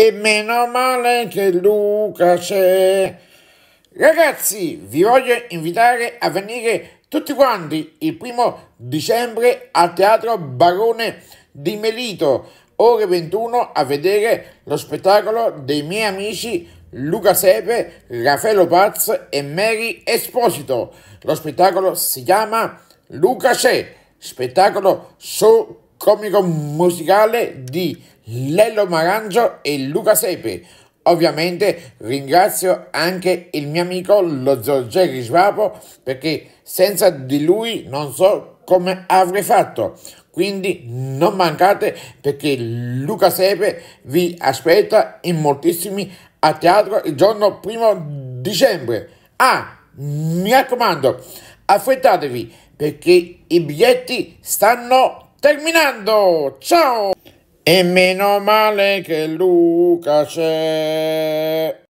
E meno male che Luca c'è. Ragazzi, vi voglio invitare a venire tutti quanti il primo dicembre al Teatro Barone di Melito, ore 21, a vedere lo spettacolo dei miei amici Luca Sepe, Raffaello Paz e Mary Esposito. Lo spettacolo si chiama Luca c'è, spettacolo su comico musicale di Lello Marangio e Luca Sepe. Ovviamente ringrazio anche il mio amico lo Zorgeri Svapo perché senza di lui non so come avrei fatto. Quindi non mancate perché Luca Sepe vi aspetta in moltissimi a teatro il giorno primo dicembre. Ah, mi raccomando, affrettatevi perché i biglietti stanno Terminando, ciao! E meno male che Luca c'è!